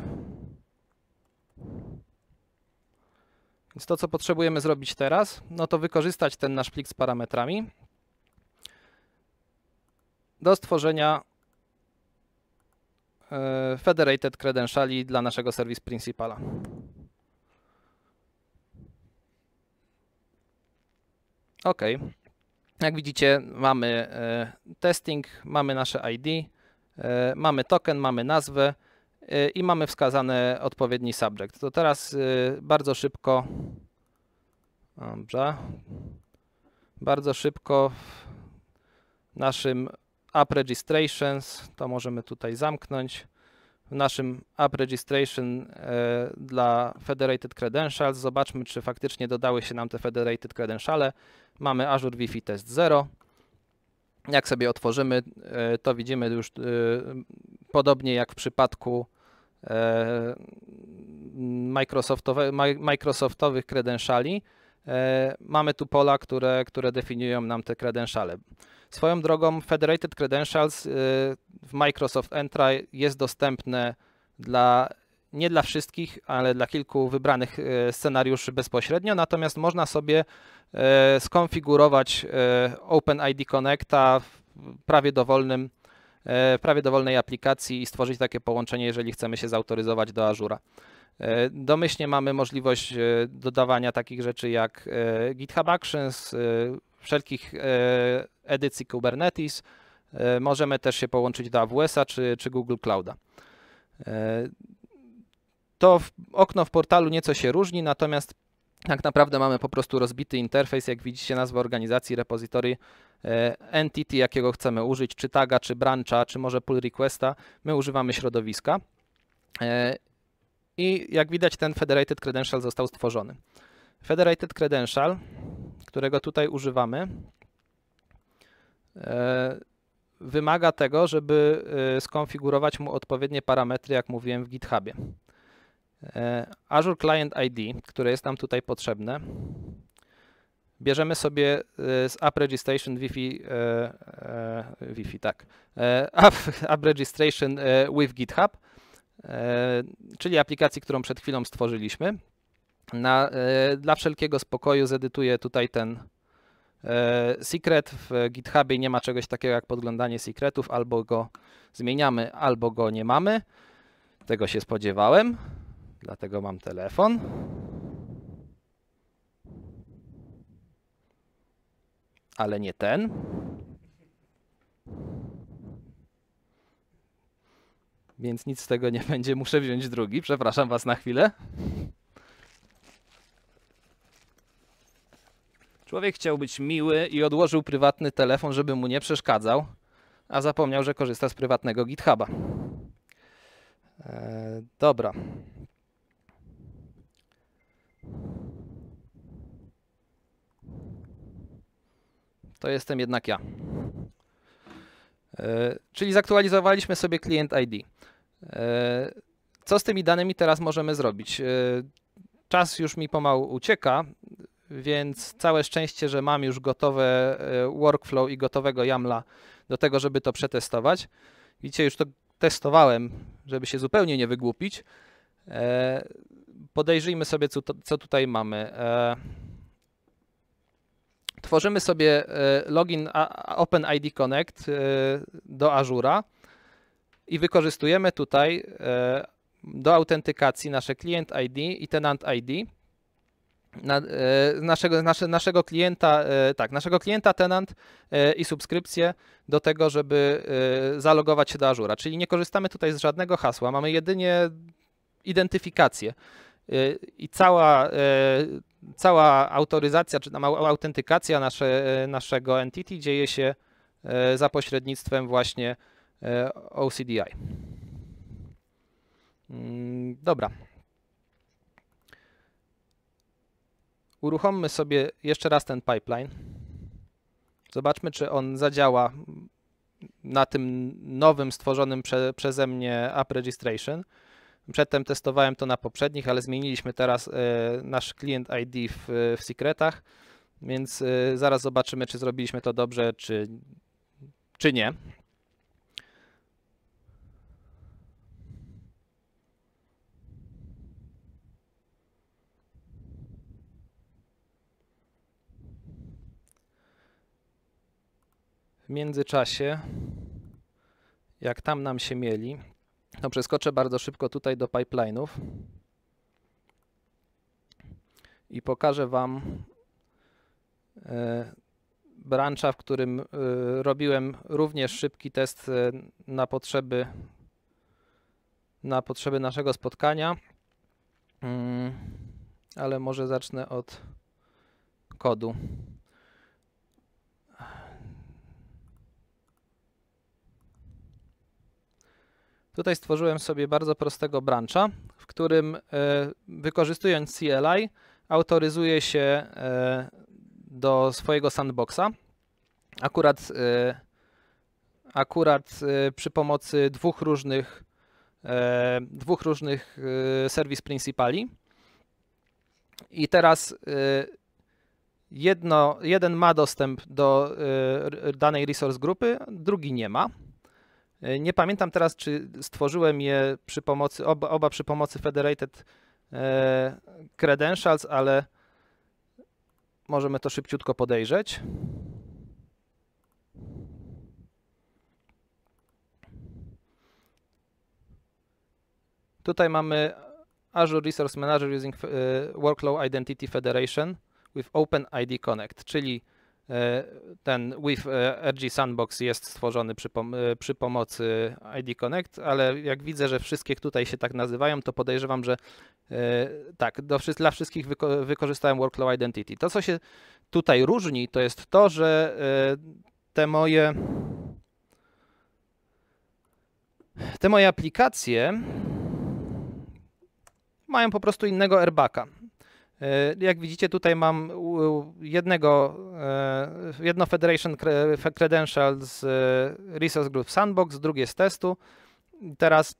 Więc to, co potrzebujemy zrobić teraz, no to wykorzystać ten nasz plik z parametrami do stworzenia e, federated credentiali dla naszego service principala. OK. Jak widzicie, mamy e, testing, mamy nasze ID, e, mamy token, mamy nazwę, Y, i mamy wskazany odpowiedni subject. To teraz y, bardzo szybko, dobrze, bardzo szybko w naszym app registrations, to możemy tutaj zamknąć, w naszym app registration y, dla federated credentials, zobaczmy czy faktycznie dodały się nam te federated credentials. Mamy Azure Wi-Fi test 0, jak sobie otworzymy, to widzimy już podobnie jak w przypadku E, Microsoftowe, Microsoftowych kredenszali. E, mamy tu pola, które, które definiują nam te kredenszale. Swoją drogą Federated Credentials e, w Microsoft Entry jest dostępne dla nie dla wszystkich, ale dla kilku wybranych scenariuszy bezpośrednio, natomiast można sobie skonfigurować OpenID Connecta w prawie dowolnym E, prawie dowolnej aplikacji i stworzyć takie połączenie, jeżeli chcemy się zautoryzować do Azura. E, domyślnie mamy możliwość e, dodawania takich rzeczy jak GitHub Actions, wszelkich edycji Kubernetes. Możemy też się połączyć do AWS-a czy, czy Google Clouda. To w okno w portalu nieco się różni, natomiast tak naprawdę mamy po prostu rozbity interfejs. Jak widzicie, nazwa organizacji repozytory E, entity, jakiego chcemy użyć, czy taga, czy brancha, czy może pull requesta. My używamy środowiska. E, I jak widać ten federated credential został stworzony. Federated credential, którego tutaj używamy, e, wymaga tego, żeby skonfigurować mu odpowiednie parametry, jak mówiłem w GitHubie. Azure Client ID, które jest nam tutaj potrzebne, bierzemy sobie e, z App Registration Wi-Fi, e, e, Wi-Fi tak, app, app Registration with GitHub, czyli aplikacji, którą przed chwilą stworzyliśmy. Na, dla wszelkiego spokoju zedytuję tutaj ten secret. W GitHubie nie ma czegoś takiego jak podglądanie secretów, albo go zmieniamy, albo go nie mamy. Tego się spodziewałem, dlatego mam telefon. ale nie ten. Więc nic z tego nie będzie. Muszę wziąć drugi. Przepraszam Was na chwilę. Człowiek chciał być miły i odłożył prywatny telefon, żeby mu nie przeszkadzał, a zapomniał, że korzysta z prywatnego GitHuba. Eee, dobra. To jestem jednak ja. E, czyli zaktualizowaliśmy sobie klient ID. E, co z tymi danymi teraz możemy zrobić? E, czas już mi pomału ucieka, więc całe szczęście, że mam już gotowe workflow i gotowego YAMLa do tego, żeby to przetestować. Widzicie, już to testowałem, żeby się zupełnie nie wygłupić. Podejrzyjmy sobie, co tutaj mamy tworzymy sobie e, login OpenID Connect e, do Azure'a i wykorzystujemy tutaj e, do autentykacji nasze client ID i tenant ID. Na, naszego, nasze, naszego klienta, tak, naszego klienta, tenant i subskrypcję do tego, żeby zalogować się do Azura. Czyli nie korzystamy tutaj z żadnego hasła, mamy jedynie identyfikację. I cała cała autoryzacja czy tam autentykacja nasze, e, naszego entity dzieje się e, za pośrednictwem właśnie e, OCDI. Mm, dobra. Uruchommy sobie jeszcze raz ten pipeline. Zobaczmy, czy on zadziała na tym nowym stworzonym prze, przeze mnie app registration. Przedtem testowałem to na poprzednich, ale zmieniliśmy teraz e, nasz klient ID w, w secretach, więc e, zaraz zobaczymy, czy zrobiliśmy to dobrze, czy, czy nie. W międzyczasie, jak tam nam się mieli, no przeskoczę bardzo szybko tutaj do pipeline'ów i pokażę Wam e, brancha, w którym e, robiłem również szybki test e, na potrzeby, na potrzeby naszego spotkania, mm, ale może zacznę od kodu. Tutaj stworzyłem sobie bardzo prostego brancha, w którym e, wykorzystując CLI autoryzuję się e, do swojego sandboxa. Akurat, e, akurat przy pomocy dwóch różnych, dwóch różnych serwis principali. I teraz jedno, jeden ma dostęp do danej resource grupy, drugi nie ma. E, nie pamiętam teraz, czy stworzyłem je przy pomocy, oba, oba przy pomocy Federated e, Credentials, ale możemy to szybciutko podejrzeć. Tutaj mamy Azure Resource Manager using e, Workload Identity Federation with OpenID Connect, czyli E, ten WIF e, RG Sandbox jest stworzony przy, pom e, przy, pomocy ID Connect, ale jak widzę, że wszystkie tutaj się tak nazywają, to podejrzewam, że tak, do, dla wszystkich wyko wykorzystałem Workflow Identity. To, co się tutaj różni, to jest to, że te moje te moje aplikacje mają po prostu innego airbaka. E, jak widzicie, tutaj mam jednego, e, jedno Federation Credential z e, Resource Group Sandbox, drugie z testu. teraz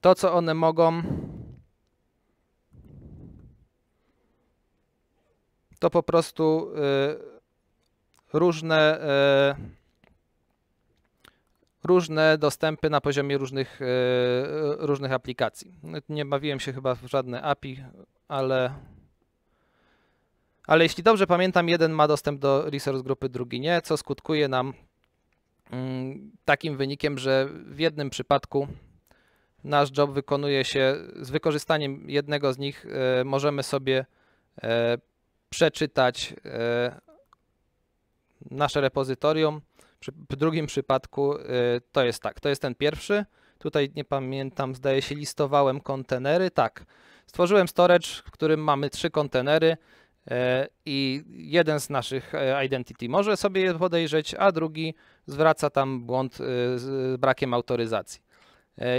to, co one mogą, to po prostu różne, różne dostępy na poziomie różnych, różnych aplikacji. Nie bawiłem się chyba w żadne API, ale... Ale jeśli dobrze pamiętam, jeden ma dostęp do resource grupy, drugi nie, co skutkuje nam mm, takim wynikiem, że w jednym przypadku nasz job wykonuje się z wykorzystaniem jednego z nich, e, możemy sobie e, przeczytać e, nasze repozytorium. W drugim przypadku to jest tak, to jest ten pierwszy. Tutaj nie pamiętam, zdaje się, listowałem kontenery. Tak, Stworzyłem storage, w którym mamy trzy kontenery e, i jeden z naszych e, identity może sobie je podejrzeć, a drugi zwraca tam błąd e, z brakiem autoryzacji.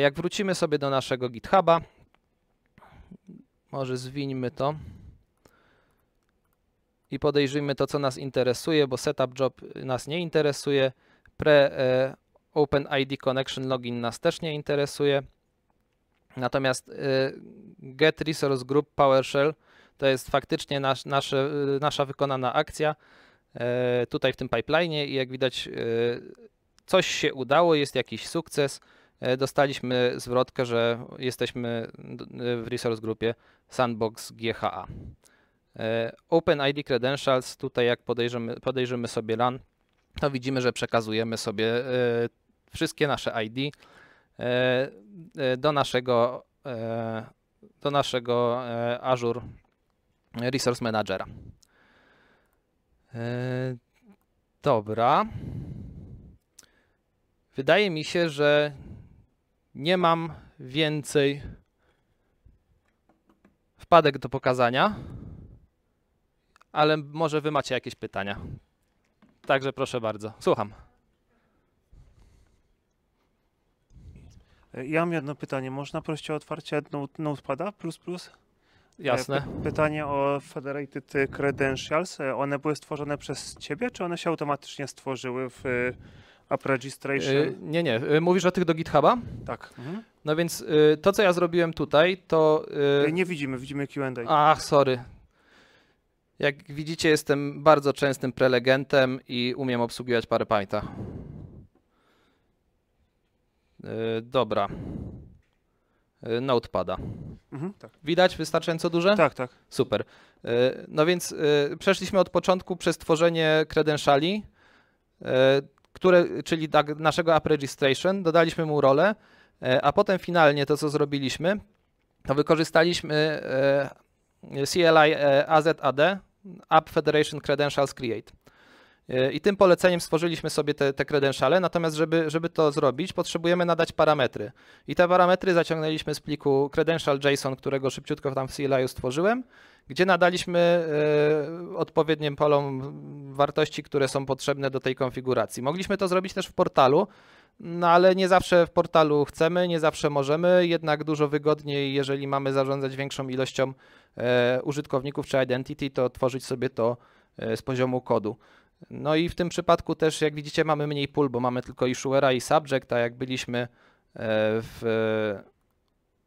Jak wrócimy sobie do naszego GitHuba, może zwińmy to i podejrzyjmy to, co nas interesuje, bo setup job nas nie interesuje, pre Open OpenID connection login nas też nie interesuje. Natomiast y, Get Resource Group PowerShell to jest faktycznie nasz, nasze, y, nasza wykonana akcja y, tutaj w tym pipeline i jak widać coś się udało, jest jakiś sukces. Dostaliśmy zwrotkę, że jesteśmy w resource grupie Sandbox GHA. Open ID Credentials, tutaj jak podejrzymy, podejrzymy sobie LAN, to widzimy, że przekazujemy sobie wszystkie nasze ID, E, e, do naszego, e, do naszego Azure Resource Managera. Dobra. Wydaje mi się, że nie mam więcej wpadek do pokazania, ale może wy macie jakieś pytania. Także proszę bardzo, słucham. E, ja mam jedno pytanie. Można prosić o otwarcie no- Notepada plus plus? E, Jasne. Pytanie o Federated Credentials. E, one były stworzone przez ciebie, czy one się automatycznie stworzyły w App Registration? Yy, nie, nie. Mówisz o tych do GitHuba? Tak. Mhm. No więc yy, to, co ja zrobiłem tutaj, to... Yy... Nie widzimy, widzimy Q&A. Ach, sorry. Jak widzicie, jestem bardzo częstym prelegentem i umiem obsługiwać PowerPointa. Y, dobra. Y, Notepada. Mhm, tak. Widać wystarczająco duże? Tak, tak. Super. Y, no więc przeszliśmy od początku przez tworzenie kredenszali, które, czyli tak, naszego app registration, dodaliśmy mu rolę, a potem finalnie to, co zrobiliśmy, to wykorzystaliśmy CLI AZAD, App Federation Credentials Create. E, I tym poleceniem stworzyliśmy sobie te, te credentiale, natomiast żeby, żeby to zrobić, potrzebujemy nadać parametry. I te parametry zaciągnęliśmy z pliku credential.json, którego szybciutko tam w CLI stworzyłem, gdzie nadaliśmy y, odpowiednim polom wartości, które są potrzebne do tej konfiguracji. Mogliśmy to zrobić też w portalu, no ale nie zawsze w portalu chcemy, nie zawsze możemy, jednak dużo wygodniej, jeżeli mamy zarządzać większą ilością y, użytkowników czy identity, to tworzyć sobie to y, z poziomu kodu. No i w tym przypadku też, jak widzicie, mamy mniej pól, bo mamy tylko issuera i subject, a jak byliśmy e, w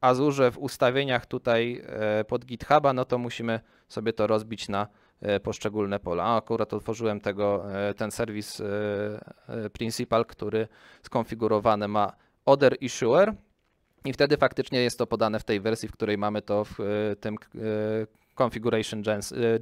Azurze w ustawieniach tutaj e, pod GitHuba, no to musimy sobie to rozbić na e, poszczególne pola. A akurat otworzyłem tego, ten serwis principal, który skonfigurowany ma order issuer i wtedy faktycznie jest to podane w tej wersji, w której mamy to w tym configuration e,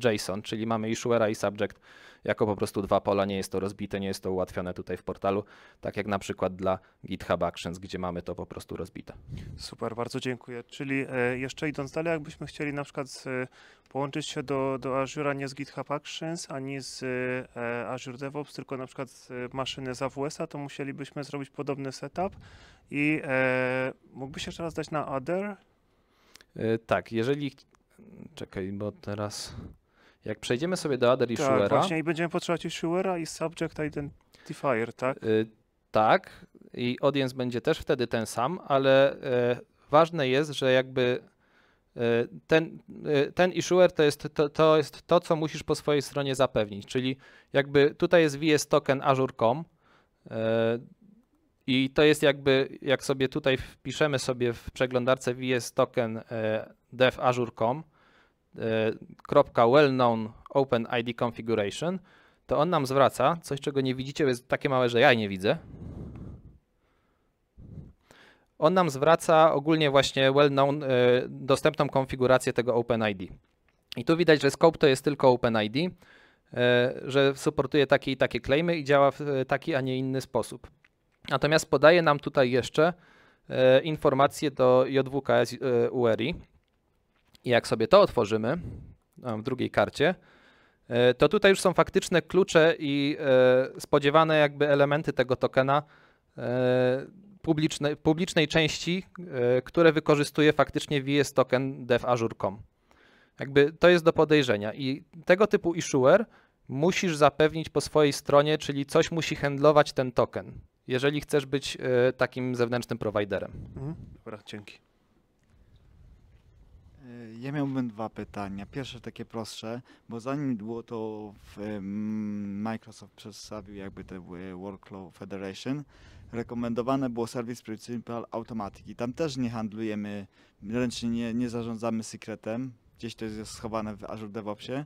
JSON, czyli mamy issuera i subject jako po prostu dwa pola, nie jest to rozbite, nie jest to ułatwione tutaj w portalu, tak jak na przykład dla GitHub Actions, gdzie mamy to po prostu rozbite. Super, bardzo dziękuję. Czyli e, jeszcze idąc dalej, jakbyśmy chcieli na przykład z, e, połączyć się do, do Azure'a nie z GitHub Actions, ani z Azure DevOps, tylko na przykład z maszyny z AWS-a, to musielibyśmy zrobić podobny setup i e, mógłbyś jeszcze raz dać na Other? Tak, jeżeli Czekaj, bo teraz... Jak przejdziemy sobie do Adder i tak, właśnie i będziemy potrzebować i i Subject Identifier, tak? Y, tak. I audience będzie też wtedy ten sam, ale y, ważne jest, że jakby y, ten, y, ten issuer to jest to, to jest to, co musisz po swojej stronie zapewnić, czyli jakby tutaj jest VS token Azure.com yy, i to jest jakby, jak sobie tutaj wpiszemy sobie w przeglądarce VS token y, dev Azure.com, E, kropka well known OpenID configuration, to on nam zwraca coś, czego nie widzicie, jest takie małe, że ja nie widzę. On nam zwraca ogólnie właśnie well known, e, dostępną konfigurację tego OpenID. I tu widać, że scope to jest tylko OpenID, e, że supportuje takie i takie claimy i działa w taki, a nie inny sposób. Natomiast podaje nam tutaj jeszcze informacje do JWKS URI, i jak sobie to otworzymy e, w drugiej karcie, e, to tutaj już są faktyczne klucze i e, spodziewane jakby elementy tego tokena publicznej, publicznej części, które wykorzystuje faktycznie VS token devazure.com. Azure.com. Jakby to jest do podejrzenia i tego typu issuer musisz zapewnić po swojej stronie, czyli coś musi handlować ten token, jeżeli chcesz być takim zewnętrznym prowajderem. Mhm. Dobra, dzięki. E, ja miałbym dwa pytania. Pierwsze takie prostsze, bo zanim było to w, Microsoft przedstawił jakby te e, Workflow Federation, rekomendowane było Service Principal Automatic tam też nie handlujemy, ręcznie nie, nie zarządzamy sekretem, gdzieś to jest schowane w Azure DevOpsie,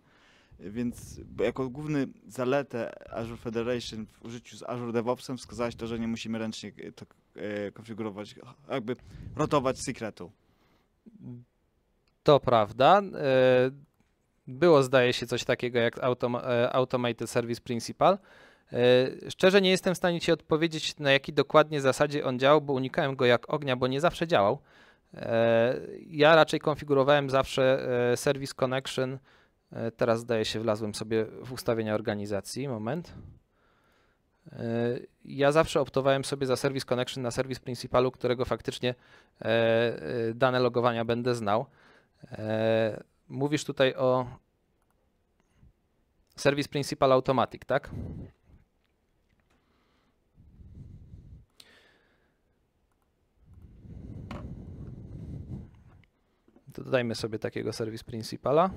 więc jako główny zaletę Azure Federation w użyciu z Azure DevOpsem wskazałeś to, że nie musimy ręcznie e, to konfigurować, jakby rotować sekretu. To prawda. E, było, zdaje się, coś takiego jak autom e, Automated Service Principal. E, szczerze nie jestem w stanie Ci odpowiedzieć, na jakiej dokładnie zasadzie on działał, bo unikałem go jak ognia, bo nie zawsze działał. Ja raczej konfigurowałem zawsze Service Connection. Teraz, zdaje się, wlazłem sobie w ustawienia organizacji. Moment. Ja zawsze optowałem sobie za Service Connection na serwis Principalu, którego faktycznie dane logowania będę znał. E, mówisz tutaj o Service Principal Automatic, tak? To dodajmy sobie takiego Service Principala.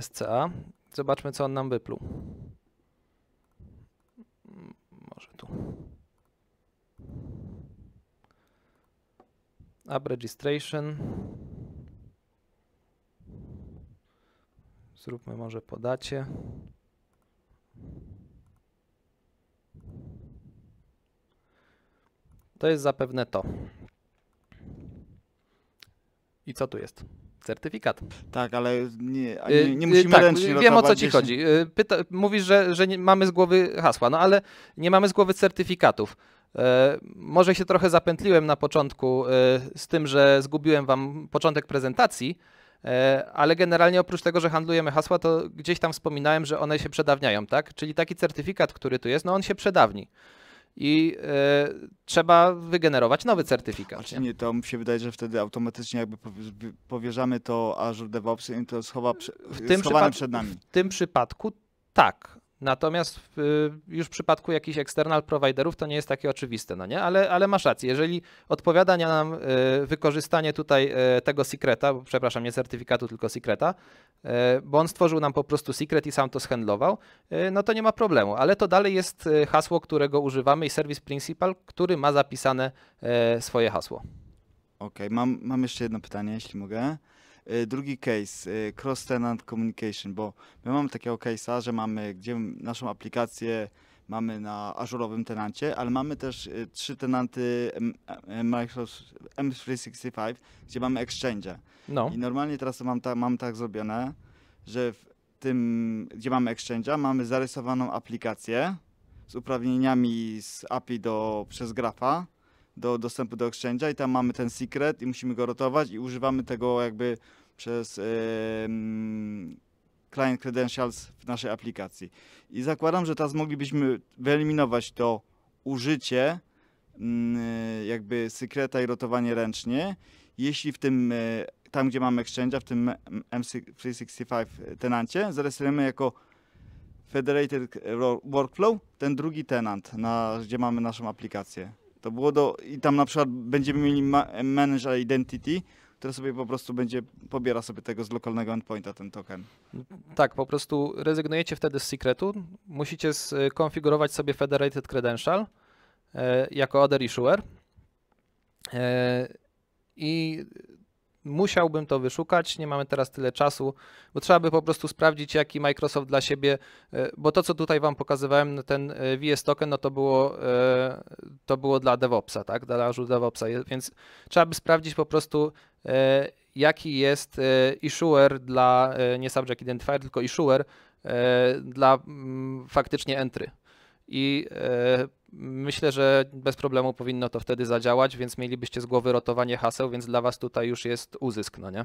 SCA. Zobaczmy, co on nam wypluł. app registration. Zróbmy może podacie. To jest zapewne to. I co tu jest? Certyfikat. Tak, ale nie, y, nie, nie musimy tak, ręcznie Wiem o co ci chodzi. Y, pyta, mówisz, że, że mamy z głowy hasła, no ale nie mamy z głowy certyfikatów. E, może się trochę zapętliłem na początku e, z tym, że zgubiłem Wam początek prezentacji, e, ale generalnie oprócz tego, że handlujemy hasła, to gdzieś tam wspominałem, że one się przedawniają, tak? Czyli taki certyfikat, który tu jest, no on się przedawni. I trzeba wygenerować nowy certyfikat. Znaczy nie, to mi się wydaje, że wtedy automatycznie jakby powierzamy to Azure DevOps i to schowa, w tym schowane przed nami. W tym przypadku tak, Natomiast w, y, już w przypadku jakichś external providerów to nie jest takie oczywiste, no nie? Ale, ale masz rację, jeżeli odpowiada nam y, wykorzystanie tutaj y, tego secreta, przepraszam, nie certyfikatu, tylko secreta, bo on stworzył nam po prostu secret i sam to zhandlował, no to nie ma problemu, ale to dalej jest hasło, którego używamy i serwis principal, który ma zapisane swoje hasło. Okej, okay, mam, mam jeszcze jedno pytanie, jeśli mogę. E, drugi case, e, cross-tenant communication, bo my mamy takiego case'a, że mamy, gdzie naszą aplikację mamy na Azureowym tenancie, ale mamy też e, trzy tenanty Microsoft M365, gdzie mamy exchange. No. I normalnie teraz mam, tak mam tak zrobione, że w tym, gdzie mamy exchange'a, mamy zarysowaną aplikację z uprawnieniami z API do, przez grafa do dostępu do exchange'a i tam mamy ten secret i musimy go rotować i używamy tego jakby przez yy, client credentials w naszej aplikacji. I zakładam, że teraz moglibyśmy wyeliminować to użycie yy, jakby secreta i rotowanie ręcznie, jeśli w tym yy, tam gdzie mamy exchange'a, w tym M365 e, tenancie, zarejestrujemy jako Federated Workflow ten drugi tenant, na, gdzie mamy naszą aplikację. To było do... I tam na przykład będziemy mieli ma manager identity, który sobie po prostu będzie, pobiera sobie tego z lokalnego endpointa ten token. Tak, po prostu rezygnujecie wtedy z secretu, musicie skonfigurować y, sobie federated credential e, jako other issuer e, i musiałbym to wyszukać, nie mamy teraz tyle czasu, bo trzeba by po prostu sprawdzić, jaki Microsoft dla siebie, e, bo to, co tutaj Wam pokazywałem, no ten e, VS token, no to było, e, to było dla DevOpsa, tak, dla Azure DevOpsa, więc trzeba by sprawdzić po prostu, jaki jest issuer dla, nie subject identifier, tylko issuer dla mm, faktycznie entry. I Myślę, że bez problemu powinno to wtedy zadziałać, więc mielibyście z głowy rotowanie haseł, więc dla was tutaj już jest uzysk, no nie?